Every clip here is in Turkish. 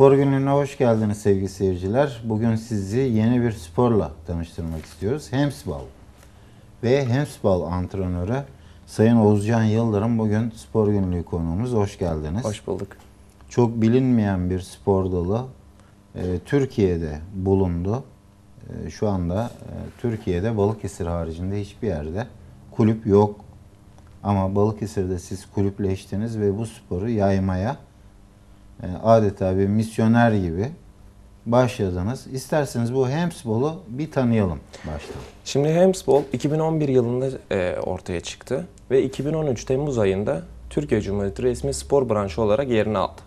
Spor gününe hoş geldiniz sevgili seyirciler. Bugün sizi yeni bir sporla tanıştırmak istiyoruz. Hemsbal ve Hemsbal antrenörü Sayın Oğuzcan Yıldırım bugün spor günlüğü konuğumuz. Hoş geldiniz. Hoş bulduk. Çok bilinmeyen bir spor dalı e, Türkiye'de bulundu. E, şu anda e, Türkiye'de Balıkesir haricinde hiçbir yerde kulüp yok. Ama Balıkesir'de siz kulüpleştiniz ve bu sporu yaymaya e, adeta bir misyoner gibi başladınız. İsterseniz bu hemsbol'u bir tanıyalım baştan. Şimdi hemsbol 2011 yılında e, ortaya çıktı ve 2013 Temmuz ayında Türkiye Cumhuriyeti resmi spor branşı olarak yerini aldı.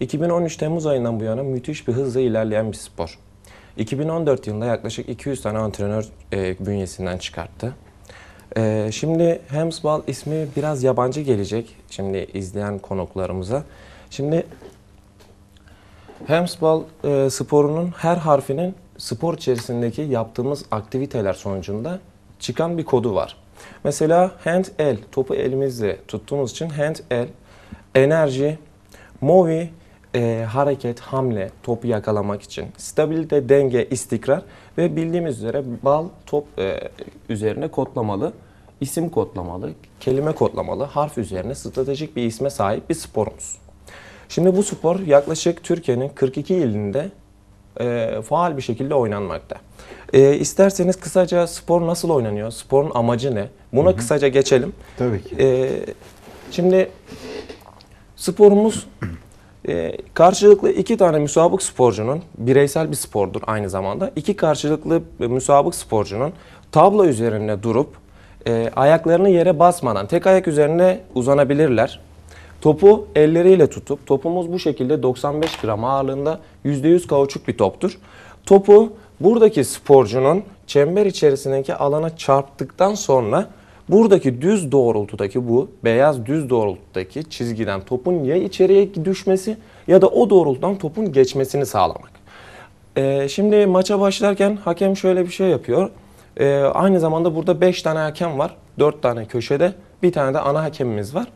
2013 Temmuz ayından bu yana müthiş bir hızla ilerleyen bir spor. 2014 yılında yaklaşık 200 tane antrenör e, bünyesinden çıkarttı. şimdi Hemsball ismi biraz yabancı gelecek şimdi izleyen konuklarımıza. Şimdi Hemsball e, sporunun her harfinin spor içerisindeki yaptığımız aktiviteler sonucunda çıkan bir kodu var. Mesela hand el, topu elimizle tuttuğumuz için hand el, enerji, movi, e, hareket, hamle, topu yakalamak için. Stabilite, denge, istikrar ve bildiğimiz üzere bal, top e, üzerine kodlamalı, isim kodlamalı, kelime kodlamalı, harf üzerine stratejik bir isme sahip bir sporumuz. Şimdi bu spor yaklaşık Türkiye'nin 42 ilinde e, faal bir şekilde oynanmakta. E, isterseniz kısaca spor nasıl oynanıyor, sporun amacı ne? Buna Hı-hı. kısaca geçelim. Tabii ki. E, şimdi sporumuz e, karşılıklı iki tane müsabık sporcunun, bireysel bir spordur aynı zamanda, iki karşılıklı müsabık sporcunun tablo üzerinde durup e, ayaklarını yere basmadan tek ayak üzerine uzanabilirler Topu elleriyle tutup topumuz bu şekilde 95 gram ağırlığında %100 kauçuk bir toptur. Topu buradaki sporcunun çember içerisindeki alana çarptıktan sonra buradaki düz doğrultudaki bu beyaz düz doğrultudaki çizgiden topun ya içeriye düşmesi ya da o doğrultudan topun geçmesini sağlamak. Ee, şimdi maça başlarken hakem şöyle bir şey yapıyor. Ee, aynı zamanda burada 5 tane hakem var. 4 tane köşede bir tane de ana hakemimiz var.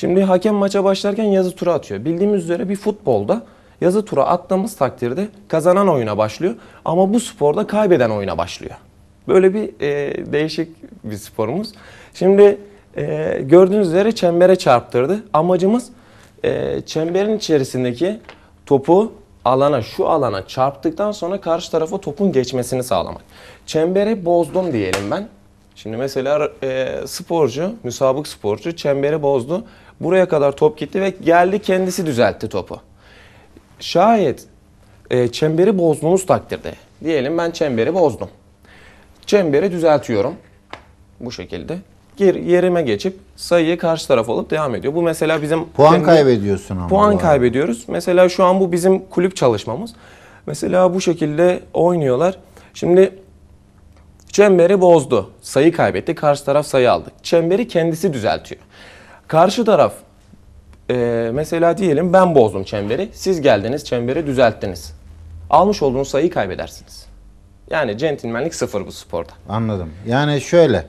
Şimdi hakem maça başlarken yazı tura atıyor. Bildiğimiz üzere bir futbolda yazı tura attığımız takdirde kazanan oyuna başlıyor. Ama bu sporda kaybeden oyuna başlıyor. Böyle bir e, değişik bir sporumuz. Şimdi e, gördüğünüz üzere çembere çarptırdı. Amacımız e, çemberin içerisindeki topu alana şu alana çarptıktan sonra karşı tarafa topun geçmesini sağlamak. Çemberi bozdum diyelim ben. Şimdi mesela e, sporcu, müsabık sporcu çemberi bozdu. Buraya kadar top gitti ve geldi kendisi düzeltti topu. Şayet e, çemberi bozduğumuz takdirde, diyelim ben çemberi bozdum. Çemberi düzeltiyorum. Bu şekilde. Yer, yerime geçip sayıyı karşı taraf alıp devam ediyor. Bu mesela bizim... Puan kendi, kaybediyorsun ama. Puan kaybediyoruz. Mesela şu an bu bizim kulüp çalışmamız. Mesela bu şekilde oynuyorlar. Şimdi çemberi bozdu. Sayı kaybetti. Karşı taraf sayı aldı. Çemberi kendisi düzeltiyor. Karşı taraf e, mesela diyelim ben bozdum çemberi. Siz geldiniz çemberi düzelttiniz. Almış olduğunuz sayıyı kaybedersiniz. Yani centilmenlik sıfır bu sporda. Anladım. Yani şöyle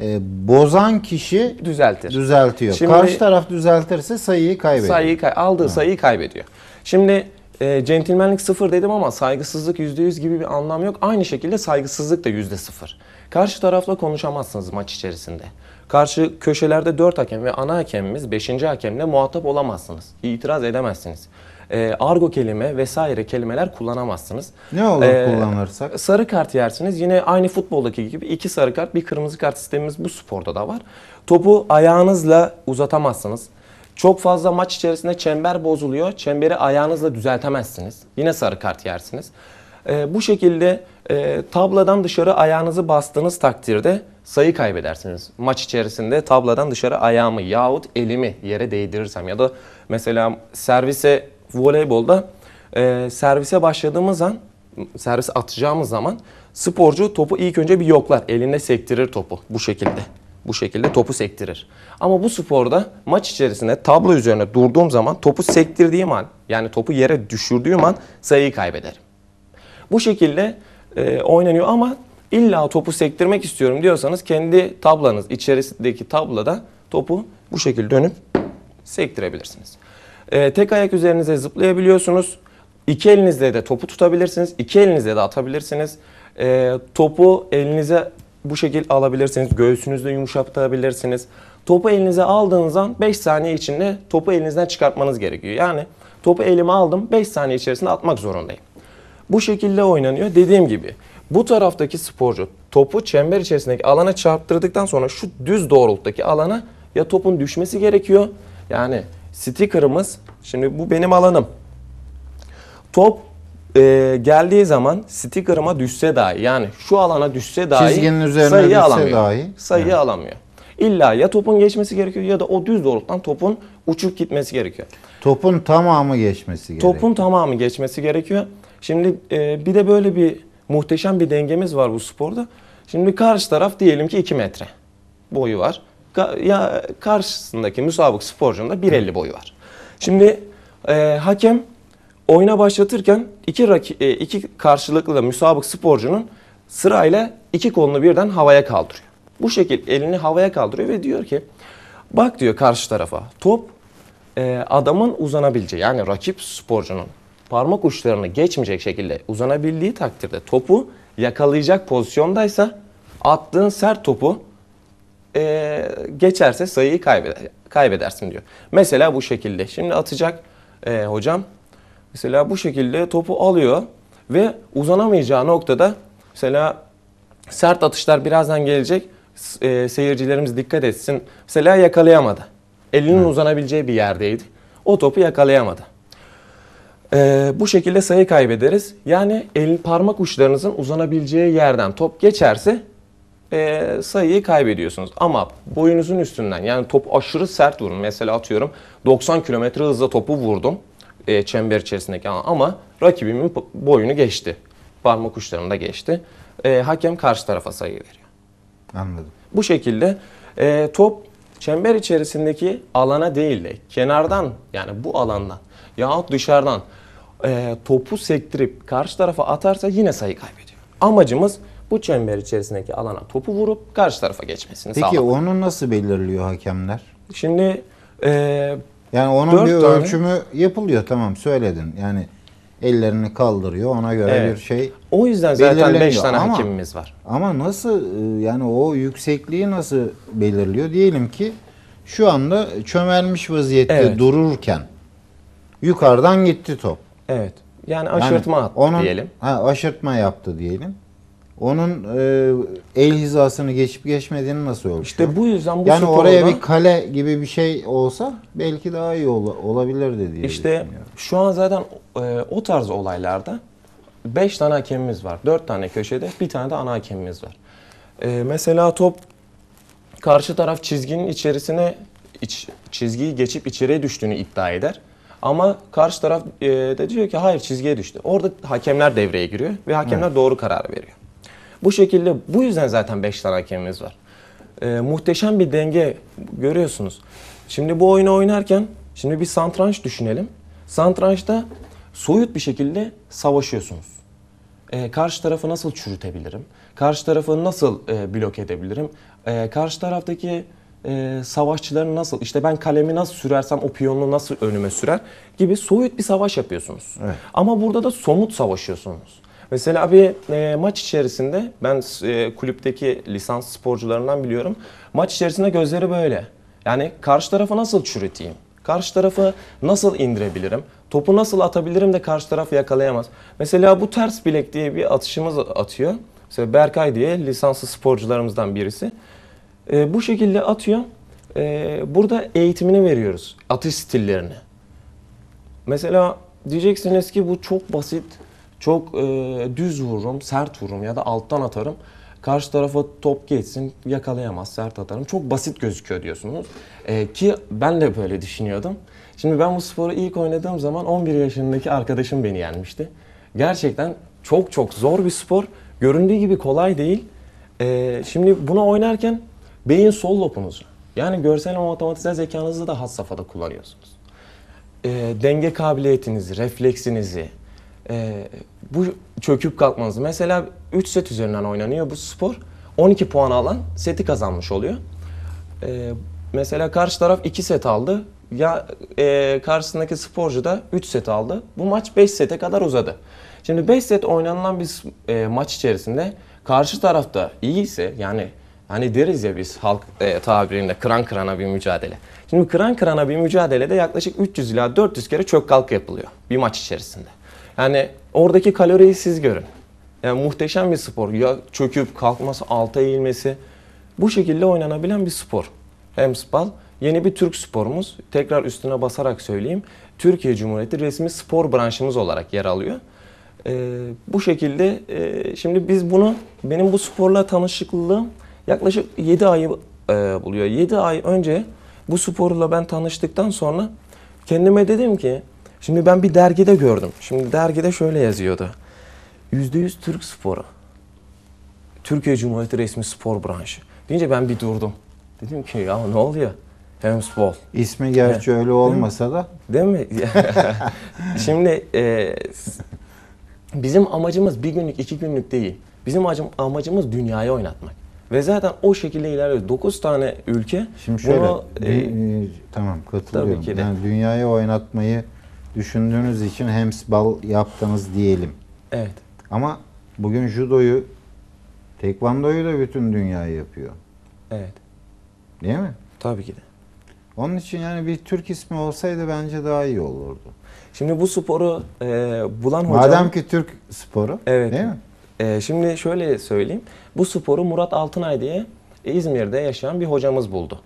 e, bozan kişi Düzeltir. düzeltiyor. Şimdi- Karşı taraf düzeltirse sayıyı kaybediyor. Sayıyı kay- aldığı sayıyı kaybediyor. Şimdi e, centilmenlik sıfır dedim ama saygısızlık yüzde yüz gibi bir anlam yok. Aynı şekilde saygısızlık da yüzde sıfır. Karşı tarafla konuşamazsınız maç içerisinde. Karşı köşelerde 4 hakem ve ana hakemimiz 5. hakemle muhatap olamazsınız. İtiraz edemezsiniz. E, argo kelime vesaire kelimeler kullanamazsınız. Ne olur e, kullanırsak? Sarı kart yersiniz. Yine aynı futboldaki gibi iki sarı kart, bir kırmızı kart sistemimiz bu sporda da var. Topu ayağınızla uzatamazsınız. Çok fazla maç içerisinde çember bozuluyor. Çemberi ayağınızla düzeltemezsiniz. Yine sarı kart yersiniz. E, bu şekilde e, tabladan dışarı ayağınızı bastığınız takdirde sayı kaybedersiniz. Maç içerisinde tabladan dışarı ayağımı yahut elimi yere değdirirsem ya da mesela servise voleybolda e, servise başladığımız an servis atacağımız zaman sporcu topu ilk önce bir yoklar. Elinde sektirir topu bu şekilde. Bu şekilde topu sektirir. Ama bu sporda maç içerisinde tablo üzerine durduğum zaman topu sektirdiğim an yani topu yere düşürdüğüm an sayıyı kaybederim. Bu şekilde e, oynanıyor ama İlla topu sektirmek istiyorum diyorsanız kendi tablanız içerisindeki tablada topu bu şekilde dönüp sektirebilirsiniz. Ee, tek ayak üzerinize zıplayabiliyorsunuz. İki elinizle de topu tutabilirsiniz. İki elinizle de atabilirsiniz. Ee, topu elinize bu şekilde alabilirsiniz. Göğsünüzde yumuşatabilirsiniz. Topu elinize aldığınız an 5 saniye içinde topu elinizden çıkartmanız gerekiyor. Yani topu elime aldım 5 saniye içerisinde atmak zorundayım. Bu şekilde oynanıyor. Dediğim gibi bu taraftaki sporcu topu çember içerisindeki alana çarptırdıktan sonra şu düz doğrulttaki alana ya topun düşmesi gerekiyor. Yani sticker'ımız şimdi bu benim alanım. Top e, geldiği zaman sticker'ıma düşse dahi yani şu alana düşse dahi Çizginin üzerine sayıyı düşse alamıyor. dahi. Sayıyı evet. alamıyor. İlla ya topun geçmesi gerekiyor ya da o düz doğrulttan topun uçup gitmesi gerekiyor. Topun tamamı geçmesi gerekiyor. Topun tamamı geçmesi gerekiyor. Şimdi e, bir de böyle bir Muhteşem bir dengemiz var bu sporda. Şimdi karşı taraf diyelim ki 2 metre boyu var. Ya karşısındaki müsabık sporcunun da 1.50 boyu var. Şimdi e, hakem oyuna başlatırken iki, e, iki karşılıklı da müsabık sporcunun sırayla iki kolunu birden havaya kaldırıyor. Bu şekilde elini havaya kaldırıyor ve diyor ki bak diyor karşı tarafa top e, adamın uzanabileceği yani rakip sporcunun parmak uçlarını geçmeyecek şekilde uzanabildiği takdirde topu yakalayacak pozisyondaysa attığın sert topu e, geçerse sayıyı kaybeder, kaybedersin diyor. Mesela bu şekilde. Şimdi atacak e, hocam mesela bu şekilde topu alıyor ve uzanamayacağı noktada mesela sert atışlar birazdan gelecek. E, seyircilerimiz dikkat etsin. Mesela yakalayamadı. Elinin Hı. uzanabileceği bir yerdeydi. O topu yakalayamadı. Ee, bu şekilde sayı kaybederiz. Yani el parmak uçlarınızın uzanabileceği yerden top geçerse e, sayıyı kaybediyorsunuz. Ama boyunuzun üstünden yani top aşırı sert vurun. Mesela atıyorum 90 km hızla topu vurdum e, çember içerisindeki alan. ama rakibimin boyunu geçti. Parmak uçlarında geçti. E, hakem karşı tarafa sayı veriyor. Anladım. Bu şekilde e, top çember içerisindeki alana değil de kenardan yani bu alandan yahut dışarıdan e, topu sektirip karşı tarafa atarsa yine sayı kaybediyor. Amacımız bu çember içerisindeki alana topu vurup karşı tarafa geçmesini sağlamak. Peki onu nasıl belirliyor hakemler? Şimdi e, yani onun bir tane... ölçümü yapılıyor tamam söyledin. Yani ellerini kaldırıyor ona göre evet. bir şey. O yüzden zaten 5 tane ama, hakemimiz var. Ama nasıl e, yani o yüksekliği nasıl belirliyor? Diyelim ki şu anda çömelmiş vaziyette evet. dururken Yukarıdan gitti top. Evet. Yani aşırtma yani onun, diyelim. Ha, aşırtma yaptı diyelim. Onun e, el hizasını geçip geçmediğini nasıl ölçüyor? İşte bu yüzden bu Yani oraya bir kale gibi bir şey olsa belki daha iyi ol, olabilirdi diye İşte şu an zaten e, o tarz olaylarda 5 tane hakemimiz var. 4 tane köşede, bir tane de ana hakemimiz var. E, mesela top karşı taraf çizginin içerisine iç, çizgiyi geçip içeriye düştüğünü iddia eder. Ama karşı taraf e, de diyor ki hayır çizgiye düştü. Orada hakemler devreye giriyor ve hakemler evet. doğru karar veriyor. Bu şekilde bu yüzden zaten 5 tane hakemimiz var. E, muhteşem bir denge görüyorsunuz. Şimdi bu oyunu oynarken şimdi bir santranç düşünelim. Santrançta soyut bir şekilde savaşıyorsunuz. E, karşı tarafı nasıl çürütebilirim? Karşı tarafı nasıl e, blok edebilirim? E, karşı taraftaki e, savaşçıların nasıl, işte ben kalemi nasıl sürersem o piyonunu nasıl önüme sürer gibi soyut bir savaş yapıyorsunuz. Evet. Ama burada da somut savaşıyorsunuz. Mesela bir e, maç içerisinde ben e, kulüpteki lisans sporcularından biliyorum. Maç içerisinde gözleri böyle. Yani karşı tarafı nasıl çürüteyim? Karşı tarafı nasıl indirebilirim? Topu nasıl atabilirim de karşı taraf yakalayamaz? Mesela bu ters bilek diye bir atışımız atıyor. Mesela Berkay diye lisanslı sporcularımızdan birisi. E, bu şekilde atıyor. E, burada eğitimini veriyoruz. Atış stillerini. Mesela diyeceksiniz ki bu çok basit, çok e, düz vururum, sert vururum ya da alttan atarım. Karşı tarafa top geçsin, yakalayamaz, sert atarım. Çok basit gözüküyor diyorsunuz. E, ki ben de böyle düşünüyordum. Şimdi ben bu sporu ilk oynadığım zaman 11 yaşındaki arkadaşım beni yenmişti. Gerçekten çok çok zor bir spor. Göründüğü gibi kolay değil. E, şimdi bunu oynarken Beyin sol lobunuzu. Yani görsel ve matematiksel zekanızı da has safhada kullanıyorsunuz. E, denge kabiliyetinizi, refleksinizi, e, bu çöküp kalkmanızı. Mesela 3 set üzerinden oynanıyor bu spor. 12 puan alan seti kazanmış oluyor. E, mesela karşı taraf 2 set aldı. Ya e, karşısındaki sporcu da 3 set aldı. Bu maç 5 sete kadar uzadı. Şimdi 5 set oynanılan bir e, maç içerisinde karşı tarafta iyi ise yani Hani deriz ya biz halk e, tabiriyle kıran kırana bir mücadele. Şimdi kıran kırana bir mücadelede yaklaşık 300 ila 400 kere çök kalk yapılıyor bir maç içerisinde. Yani oradaki kaloriyi siz görün. Yani muhteşem bir spor. Ya çöküp kalkması, alta eğilmesi. Bu şekilde oynanabilen bir spor. Hem spal yeni bir Türk sporumuz. Tekrar üstüne basarak söyleyeyim. Türkiye Cumhuriyeti resmi spor branşımız olarak yer alıyor. Ee, bu şekilde e, şimdi biz bunu benim bu sporla tanışıklığım Yaklaşık 7 ayı e, buluyor. 7 ay önce bu sporla ben tanıştıktan sonra kendime dedim ki şimdi ben bir dergide gördüm. Şimdi dergide şöyle yazıyordu. %100 Türk sporu. Türkiye Cumhuriyeti resmi spor branşı. Deyince ben bir durdum. Dedim ki ya ne oluyor? Hem Spor İsmi gerçi He. öyle olmasa da. Değil mi? Şimdi e, bizim amacımız bir günlük iki günlük değil. Bizim amacımız dünyayı oynatmak. Ve zaten o şekilde ilerliyor. 9 tane ülke. Şimdi şöyle, bunu, bir, e, e, tamam katılıyorum. Tabii ki de. Yani dünyaya oynatmayı düşündüğünüz için hemsbal yaptınız diyelim. Evet. Ama bugün judoyu, tekvandoyu da bütün dünya yapıyor. Evet. Değil mi? Tabii ki de. Onun için yani bir Türk ismi olsaydı bence daha iyi olurdu. Şimdi bu sporu e, bulan hocam... Madem ki Türk sporu. Evet. Değil mi? E, şimdi şöyle söyleyeyim. Bu sporu Murat Altınay diye e, İzmir'de yaşayan bir hocamız buldu.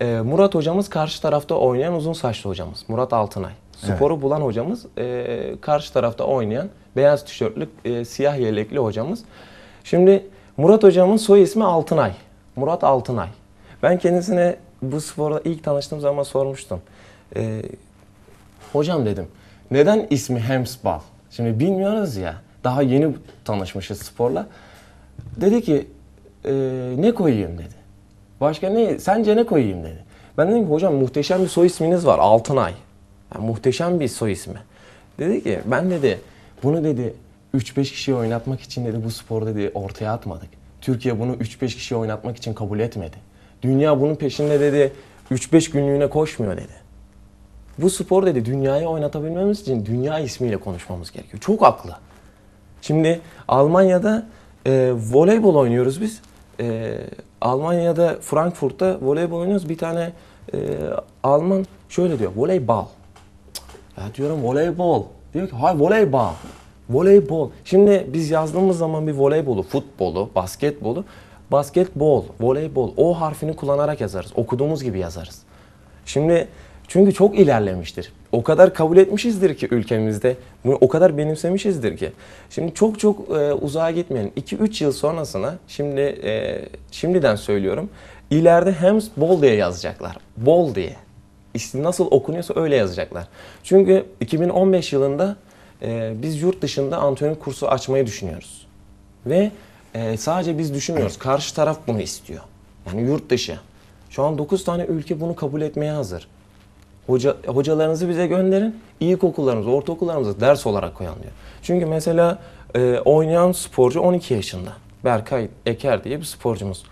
E, Murat hocamız karşı tarafta oynayan uzun saçlı hocamız. Murat Altınay. Sporu evet. bulan hocamız e, karşı tarafta oynayan beyaz tişörtlü e, siyah yelekli hocamız. Şimdi Murat hocamın soy ismi Altınay. Murat Altınay. Ben kendisine bu sporla ilk tanıştığım zaman sormuştum. E, hocam dedim neden ismi Hemsbal? Şimdi bilmiyoruz ya. Daha yeni tanışmışız sporla. Dedi ki e, ne koyayım dedi. Başka ne, sence ne koyayım dedi. Ben dedim ki hocam muhteşem bir soy isminiz var Altınay. Yani muhteşem bir soy ismi. Dedi ki ben dedi bunu dedi 3-5 kişiyi oynatmak için dedi bu spor dedi ortaya atmadık. Türkiye bunu 3-5 kişiyi oynatmak için kabul etmedi. Dünya bunun peşinde dedi 3-5 günlüğüne koşmuyor dedi. Bu spor dedi dünyaya oynatabilmemiz için dünya ismiyle konuşmamız gerekiyor. Çok haklı. Şimdi Almanya'da e, voleybol oynuyoruz biz. E, Almanya'da Frankfurt'ta voleybol oynuyoruz. Bir tane e, Alman şöyle diyor. Voleybol. Ya diyorum voleybol. Diyor ki hay voleybol. Voleybol. Şimdi biz yazdığımız zaman bir voleybolu, futbolu, basketbolu, basketbol, voleybol o harfini kullanarak yazarız. Okuduğumuz gibi yazarız. Şimdi çünkü çok ilerlemiştir. O kadar kabul etmişizdir ki ülkemizde. Bunu o kadar benimsemişizdir ki. Şimdi çok çok e, uzağa gitmeyin. 2-3 yıl sonrasına şimdi e, şimdiden söylüyorum. İleride hem Bol diye yazacaklar. Bol diye. İşte nasıl okunuyorsa öyle yazacaklar. Çünkü 2015 yılında e, biz yurt dışında antrenör kursu açmayı düşünüyoruz. Ve e, sadece biz düşünmüyoruz. Karşı taraf bunu istiyor. Yani yurt dışı. Şu an 9 tane ülke bunu kabul etmeye hazır. Hoca, hocalarınızı bize gönderin. İlkokullarımızı, ortaokullarımızı ders olarak koyalım diyor. Çünkü mesela e, oynayan sporcu 12 yaşında. Berkay Eker diye bir sporcumuz.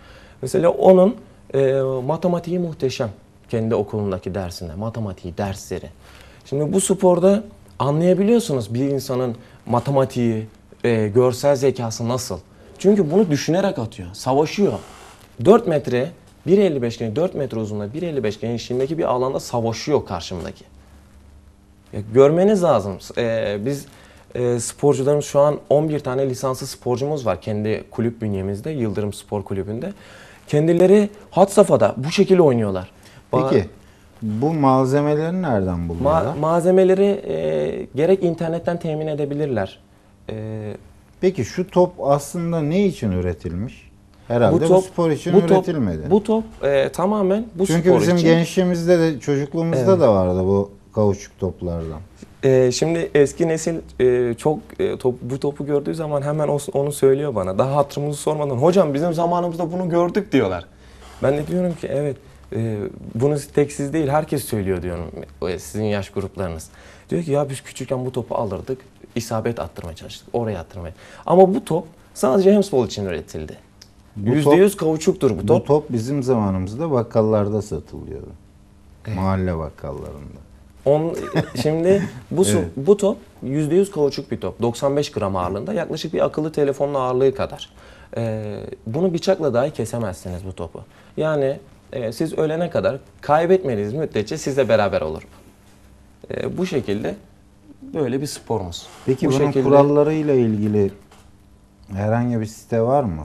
Mesela onun e, matematiği muhteşem. Kendi okulundaki dersinde, matematiği dersleri. Şimdi bu sporda anlayabiliyorsunuz bir insanın matematiği, e, görsel zekası nasıl. Çünkü bunu düşünerek atıyor, savaşıyor. 4 metre 1.55 geniş, 4 metre uzunluğunda 1.55 genişliğindeki bir alanda savaşıyor karşımdaki. Ya görmeniz lazım. Ee, biz e, sporcularımız şu an 11 tane lisanslı sporcumuz var kendi kulüp bünyemizde, Yıldırım Spor Kulübü'nde. Kendileri hat safhada bu şekilde oynuyorlar. Peki bu malzemeleri nereden buluyorlar? Ma malzemeleri e, gerek internetten temin edebilirler. E, Peki şu top aslında ne için üretilmiş? Herhalde bu, top, bu spor için bu üretilmedi. bu top e, tamamen bu Çünkü spor için. Çünkü bizim gençliğimizde de çocukluğumuzda evet. da vardı bu kauçuk toplardan. E, şimdi eski nesil e, çok e, top, bu topu gördüğü zaman hemen onu söylüyor bana. Daha hatırımızı sormadan hocam bizim zamanımızda bunu gördük diyorlar. Ben de diyorum ki evet e, bunu tek siz değil herkes söylüyor diyorum e, sizin yaş gruplarınız. Diyor ki ya biz küçükken bu topu alırdık isabet attırmaya çalıştık oraya attırmaya. Ama bu top sadece hemspol için üretildi. Bu %100 top, bu top. Bu top bizim zamanımızda bakkallarda satılıyordu. Evet. Eh. Mahalle bakkallarında. On, şimdi bu evet. bu top %100 kavuçuk bir top. 95 gram ağırlığında. Yaklaşık bir akıllı telefonun ağırlığı kadar. Ee, bunu bıçakla dahi kesemezsiniz bu topu. Yani e, siz ölene kadar kaybetmeniz müddetçe sizle beraber olur. E, bu şekilde böyle bir sporumuz. Peki bu bunun şekilde... kurallarıyla ilgili Herhangi bir site var mı?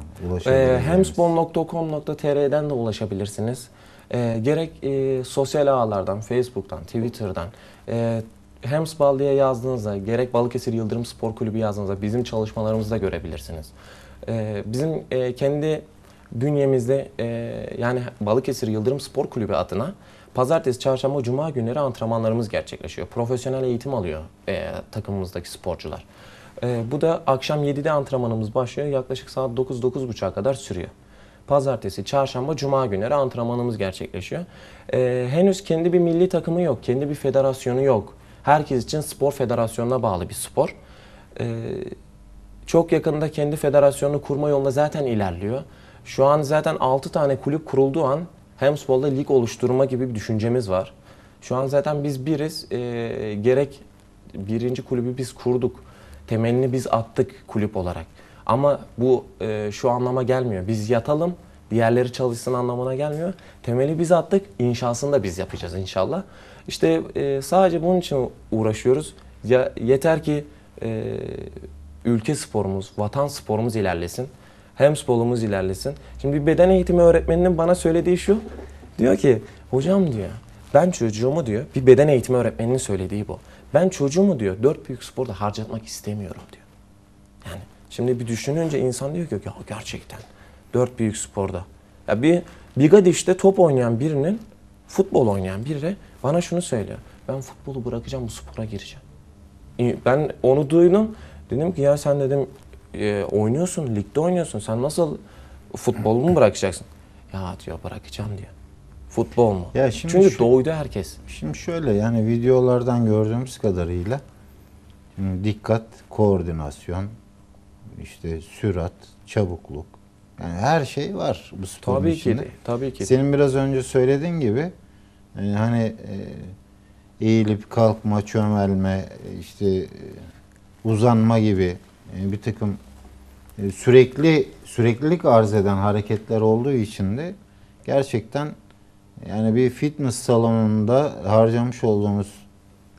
Ee, hemsbon.com.tr'den de ulaşabilirsiniz. Ee, gerek e, sosyal ağlardan, Facebook'tan, Twitter'dan, e, Hemsbal diye yazdığınızda, gerek Balıkesir Yıldırım Spor Kulübü yazdığınızda bizim çalışmalarımızı da görebilirsiniz. Ee, bizim e, kendi bünyemizde e, yani Balıkesir Yıldırım Spor Kulübü adına pazartesi, çarşamba, cuma günleri antrenmanlarımız gerçekleşiyor. Profesyonel eğitim alıyor e, takımımızdaki sporcular. E, bu da akşam 7'de antrenmanımız başlıyor. Yaklaşık saat 9-9.30'a kadar sürüyor. Pazartesi, çarşamba, cuma günleri antrenmanımız gerçekleşiyor. E, henüz kendi bir milli takımı yok, kendi bir federasyonu yok. Herkes için spor federasyonuna bağlı bir spor. E, çok yakında kendi federasyonunu kurma yolunda zaten ilerliyor. Şu an zaten 6 tane kulüp kurulduğu an Hemsball'da lig oluşturma gibi bir düşüncemiz var. Şu an zaten biz biriz. E, gerek birinci kulübü biz kurduk temelini biz attık kulüp olarak. Ama bu e, şu anlama gelmiyor. Biz yatalım, diğerleri çalışsın anlamına gelmiyor. Temeli biz attık, inşasını da biz yapacağız inşallah. İşte e, sadece bunun için uğraşıyoruz. Ya, yeter ki e, ülke sporumuz, vatan sporumuz ilerlesin. Hem sporumuz ilerlesin. Şimdi bir beden eğitimi öğretmeninin bana söylediği şu. Diyor ki, hocam diyor, ben çocuğumu diyor, bir beden eğitimi öğretmeninin söylediği bu. Ben çocuğumu diyor dört büyük sporda harcatmak istemiyorum diyor. Yani şimdi bir düşününce insan diyor ki ya gerçekten dört büyük sporda. Ya bir Bigadiş'te top oynayan birinin futbol oynayan biri bana şunu söylüyor. Ben futbolu bırakacağım bu spora gireceğim. Ben onu duydum. Dedim ki ya sen dedim e, oynuyorsun, ligde oynuyorsun. Sen nasıl futbolu bırakacaksın? Ya diyor bırakacağım diyor futbol mu? Ya şimdi Çünkü şu, doğuydu herkes. Şimdi şöyle yani videolardan gördüğümüz kadarıyla şimdi dikkat, koordinasyon, işte sürat, çabukluk. Yani her şey var bu sporun tabii içinde. Ki tabii ki. Senin biraz önce söylediğin gibi yani e, hani e, eğilip kalkma, çömelme, işte e, uzanma gibi bir takım sürekli süreklilik arz eden hareketler olduğu için de gerçekten yani bir fitness salonunda harcamış olduğumuz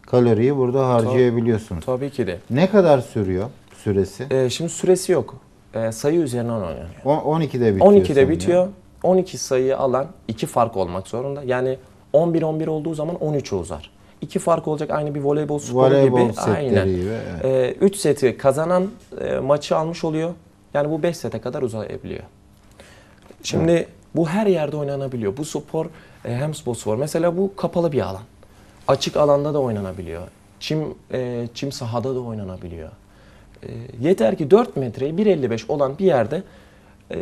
kaloriyi burada harcayabiliyorsunuz. Tabii ki de. Ne kadar sürüyor süresi? Ee, şimdi süresi yok. Ee, sayı üzerinden oynanıyor. O- 12'de bitiyor. 12'de sanırım. bitiyor. 12 sayıyı alan iki fark olmak zorunda. Yani 11-11 olduğu zaman 13'e uzar. İki fark olacak aynı bir voleybol sporu Voleybol gibi. setleri Aynen. gibi, evet. 3 ee, seti kazanan e, maçı almış oluyor. Yani bu 5 sete kadar uzayabiliyor. Şimdi bu her yerde oynanabiliyor. Bu spor e, hem spor. Mesela bu kapalı bir alan. Açık alanda da oynanabiliyor. Çim, e, çim sahada da oynanabiliyor. E, yeter ki 4 metre 1.55 olan bir yerde e,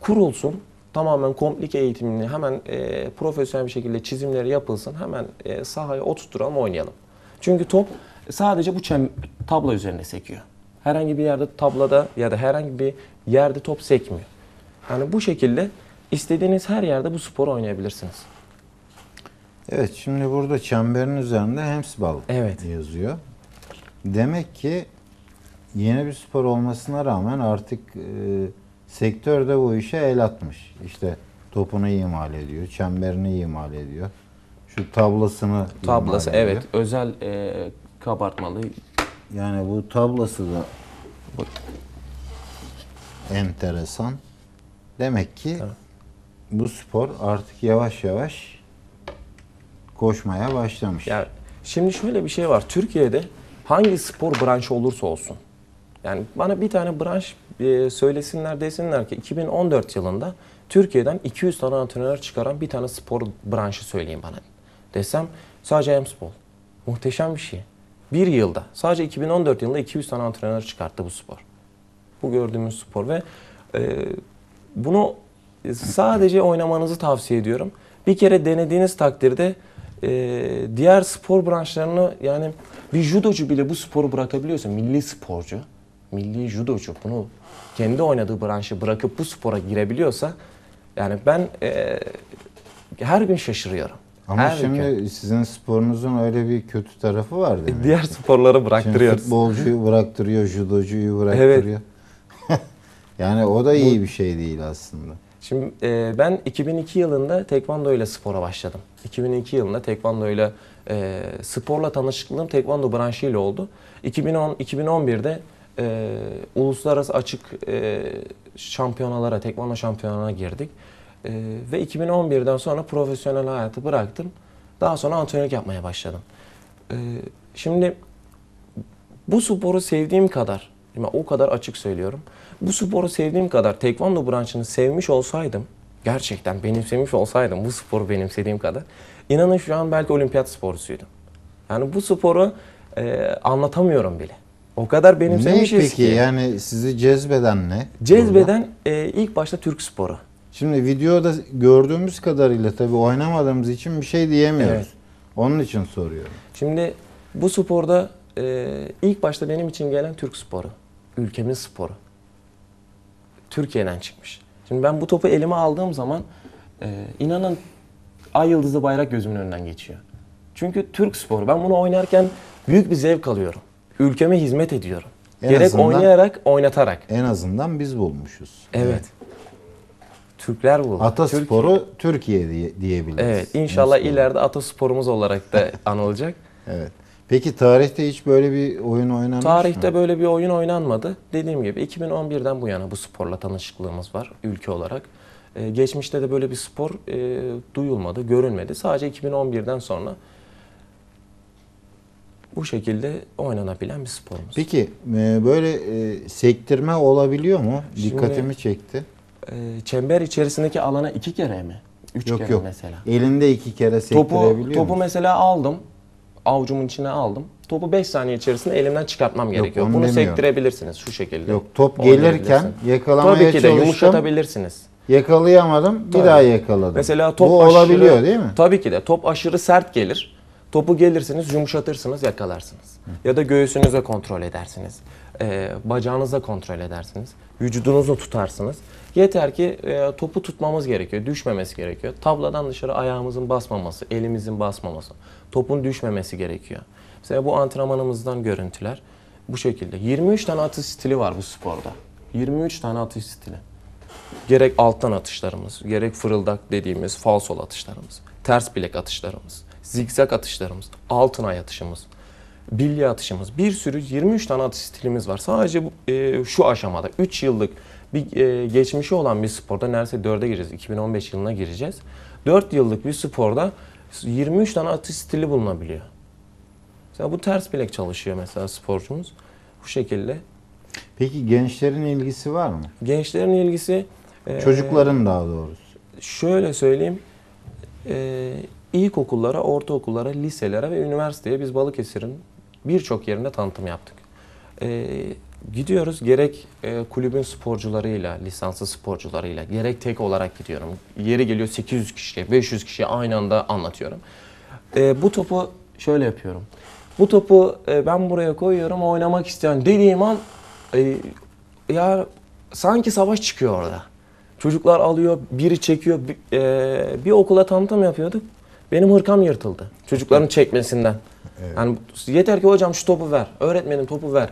kurulsun. Tamamen komplike eğitimini hemen e, profesyonel bir şekilde çizimleri yapılsın. Hemen e, sahaya oturturalım oynayalım. Çünkü top sadece bu çem, tablo üzerine sekiyor. Herhangi bir yerde tablada ya da herhangi bir yerde top sekmiyor. Yani bu şekilde İstediğiniz her yerde bu sporu oynayabilirsiniz. Evet şimdi burada çemberin üzerinde hemsbal evet. yazıyor. Demek ki yeni bir spor olmasına rağmen artık e, sektörde bu işe el atmış. İşte topunu imal ediyor, çemberini imal ediyor. Şu tablasını Tablası imal evet özel e, kabartmalı. Yani bu tablası da enteresan. Demek ki evet bu spor artık yavaş yavaş koşmaya başlamış. Ya şimdi şöyle bir şey var. Türkiye'de hangi spor branşı olursa olsun. Yani bana bir tane branş e, söylesinler desinler ki 2014 yılında Türkiye'den 200 tane antrenör çıkaran bir tane spor branşı söyleyin bana. Desem sadece emspol. Muhteşem bir şey. Bir yılda sadece 2014 yılında 200 tane antrenör çıkarttı bu spor. Bu gördüğümüz spor ve e, bunu sadece oynamanızı tavsiye ediyorum. Bir kere denediğiniz takdirde e, diğer spor branşlarını yani bir judocu bile bu sporu bırakabiliyorsa milli sporcu, milli judocu bunu kendi oynadığı branşı bırakıp bu spora girebiliyorsa yani ben e, her gün şaşırıyorum. Ama her şimdi gün. sizin sporunuzun öyle bir kötü tarafı var e, değil mi? Diğer sporları bıraktırıyor. Şimdi futbolcuyu bıraktırıyor, judocuyu bıraktırıyor. Evet. yani o da iyi bir şey değil aslında. Şimdi e, ben 2002 yılında tekvando ile spora başladım. 2002 yılında tekvando ile e, sporla tanışıklığım tekvando branşı ile oldu. 2010 2011'de e, uluslararası açık e, şampiyonalara, tekvando şampiyonuna girdik. E, ve 2011'den sonra profesyonel hayatı bıraktım. Daha sonra antrenörlük yapmaya başladım. E, şimdi bu sporu sevdiğim kadar ben o kadar açık söylüyorum. Bu sporu sevdiğim kadar tekvando branşını sevmiş olsaydım, gerçekten benimsemiş olsaydım bu sporu benimsediğim kadar, inanın şu an belki olimpiyat sporcusuydum. Yani bu sporu e, anlatamıyorum bile. O kadar benimsemişiz ne peki? ki. yani sizi cezbeden ne? Cezbeden e, ilk başta Türk sporu. Şimdi videoda gördüğümüz kadarıyla tabii oynamadığımız için bir şey diyemiyoruz. Evet. Onun için soruyorum. Şimdi bu sporda e, ilk başta benim için gelen Türk sporu. Ülkemin sporu. Türkiye'den çıkmış. Şimdi ben bu topu elime aldığım zaman e, inanın ay yıldızı bayrak gözümün önünden geçiyor. Çünkü Türk sporu. Ben bunu oynarken büyük bir zevk alıyorum. Ülkeme hizmet ediyorum. En Gerek azından, oynayarak, oynatarak. En azından biz bulmuşuz. Evet. evet. Türkler buldu. Atasporu Türkiye, Türkiye diye, diyebiliriz. Evet. İnşallah Mustafa. ileride atasporumuz olarak da anılacak. evet. Peki tarihte hiç böyle bir oyun oynanmış Tarihte mı? böyle bir oyun oynanmadı. Dediğim gibi 2011'den bu yana bu sporla tanışıklığımız var ülke olarak. Ee, geçmişte de böyle bir spor e, duyulmadı, görünmedi. Sadece 2011'den sonra bu şekilde oynanabilen bir sporumuz. Peki e, böyle e, sektirme olabiliyor mu? Şimdi, Dikkatimi çekti. E, çember içerisindeki alana iki kere mi? Üç yok, kere yok. mesela. Elinde iki kere sektirebiliyor Topu, topu mesela aldım avucumun içine aldım. Topu 5 saniye içerisinde elimden çıkartmam gerekiyor. onu Bunu demiyorum. sektirebilirsiniz şu şekilde. Yok top gelirken Oynayabilirsin. yakalamaya Tabii ki de çalıştım. yumuşatabilirsiniz. Yakalayamadım. Bir Tabii. daha yakaladım. Mesela top Bu aşırı, olabiliyor değil mi? Tabii ki de top aşırı sert gelir. Topu gelirsiniz, yumuşatırsınız, yakalarsınız. Ya da göğsünüze kontrol edersiniz. Ee, bacağınıza kontrol edersiniz. Vücudunuzu tutarsınız. Yeter ki e, topu tutmamız gerekiyor, düşmemesi gerekiyor. Tabladan dışarı ayağımızın basmaması, elimizin basmaması. Topun düşmemesi gerekiyor. Mesela bu antrenmanımızdan görüntüler bu şekilde. 23 tane atış stili var bu sporda. 23 tane atış stili. Gerek alttan atışlarımız, gerek fırıldak dediğimiz falsol atışlarımız, ters bilek atışlarımız, zigzag atışlarımız, altın ay atışımız, bilye atışımız. Bir sürü 23 tane atış stilimiz var. Sadece bu, e, şu aşamada 3 yıllık bir e, geçmişi olan bir sporda neredeyse 4'e gireceğiz. 2015 yılına gireceğiz. 4 yıllık bir sporda 23 tane atış stili bulunabiliyor. Mesela bu ters bilek çalışıyor mesela sporcumuz. Bu şekilde. Peki gençlerin ilgisi var mı? Gençlerin ilgisi... E, Çocukların e, daha doğrusu. Şöyle söyleyeyim. E, ilkokullara, ortaokullara, liselere ve üniversiteye biz Balıkesir'in birçok yerinde tanıtım yaptık. E, Gidiyoruz gerek e, kulübün sporcularıyla, lisanslı sporcularıyla, gerek tek olarak gidiyorum. Yeri geliyor 800 kişiye, 500 kişiye aynı anda anlatıyorum. E, bu topu şöyle yapıyorum. Bu topu e, ben buraya koyuyorum, oynamak isteyen dediğim an e, ya sanki savaş çıkıyor orada. Çocuklar alıyor, biri çekiyor. Bir, e, bir okula tanıtım yapıyorduk. Benim hırkam yırtıldı. Çocukların çekmesinden. Evet. Yani yeter ki hocam şu topu ver. Öğretmenim topu ver.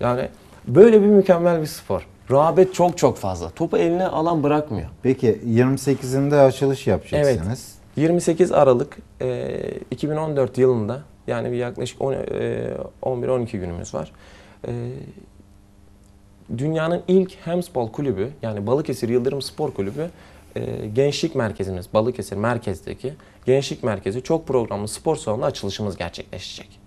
Yani Böyle bir mükemmel bir spor. Rağbet çok çok fazla. Topu eline alan bırakmıyor. Peki 28'inde açılış yapacaksınız. Evet. 28 Aralık e, 2014 yılında yani bir yaklaşık 11-12 e, günümüz var. E, dünyanın ilk handball kulübü yani Balıkesir Yıldırım Spor Kulübü e, gençlik merkezimiz Balıkesir merkezdeki gençlik merkezi çok programlı spor salonunda açılışımız gerçekleşecek.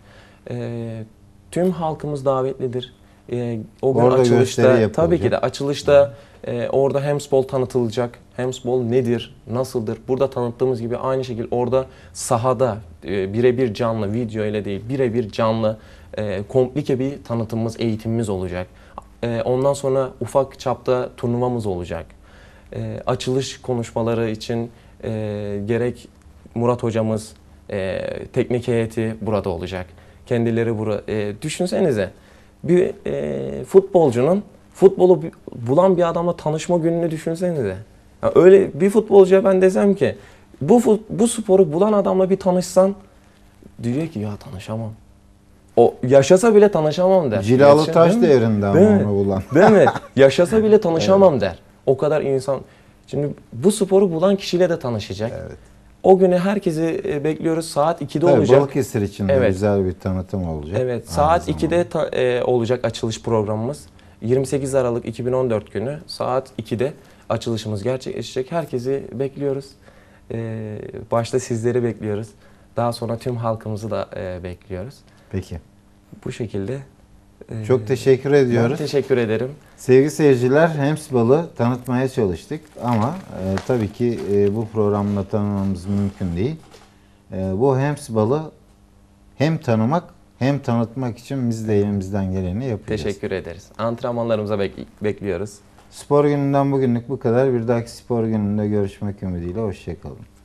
E, tüm halkımız davetlidir. E, o gün orada açılışta tabii ki de açılışta e, orada hemsbol tanıtılacak. Hemsbol nedir, nasıldır? Burada tanıttığımız gibi aynı şekilde orada sahada e, birebir canlı video ile değil birebir canlı e, komplike bir tanıtımımız, eğitimimiz olacak. E, ondan sonra ufak çapta turnuvamız olacak. E, açılış konuşmaları için e, gerek Murat hocamız, e, teknik heyeti burada olacak. Kendileri burada. E, düşünsenize bir e, futbolcunun futbolu bulan bir adamla tanışma gününü düşünsenize. Yani öyle bir futbolcuya ben desem ki bu bu sporu bulan adamla bir tanışsan diyecek ki ya tanışamam. O yaşasa bile tanışamam der. Cilalı Yaşa, taş devrinde ama onu bulan. Değil mi? Yaşasa bile tanışamam evet. der. O kadar insan. Şimdi bu sporu bulan kişiyle de tanışacak. Evet. O günü herkesi e, bekliyoruz. Saat 2'de Tabii, olacak. Balıkesir için evet. güzel bir tanıtım olacak. Evet. Saat 2'de ta, e, olacak açılış programımız. 28 Aralık 2014 günü saat 2'de açılışımız gerçekleşecek. Herkesi bekliyoruz. E, başta sizleri bekliyoruz. Daha sonra tüm halkımızı da e, bekliyoruz. Peki. Bu şekilde çok ee, teşekkür ediyoruz. Ben teşekkür ederim. Sevgili seyirciler, Hemsbal'ı tanıtmaya çalıştık ama e, tabii ki e, bu programla tanımamız mümkün değil. E, bu Hemsbal'ı hem tanımak hem tanıtmak için biz de elimizden geleni yapıyoruz. Teşekkür ederiz. Antrenmanlarımıza bek bekliyoruz. Spor gününden bugünlük bu kadar. Bir dahaki spor gününde görüşmek ümidiyle. Hoşçakalın.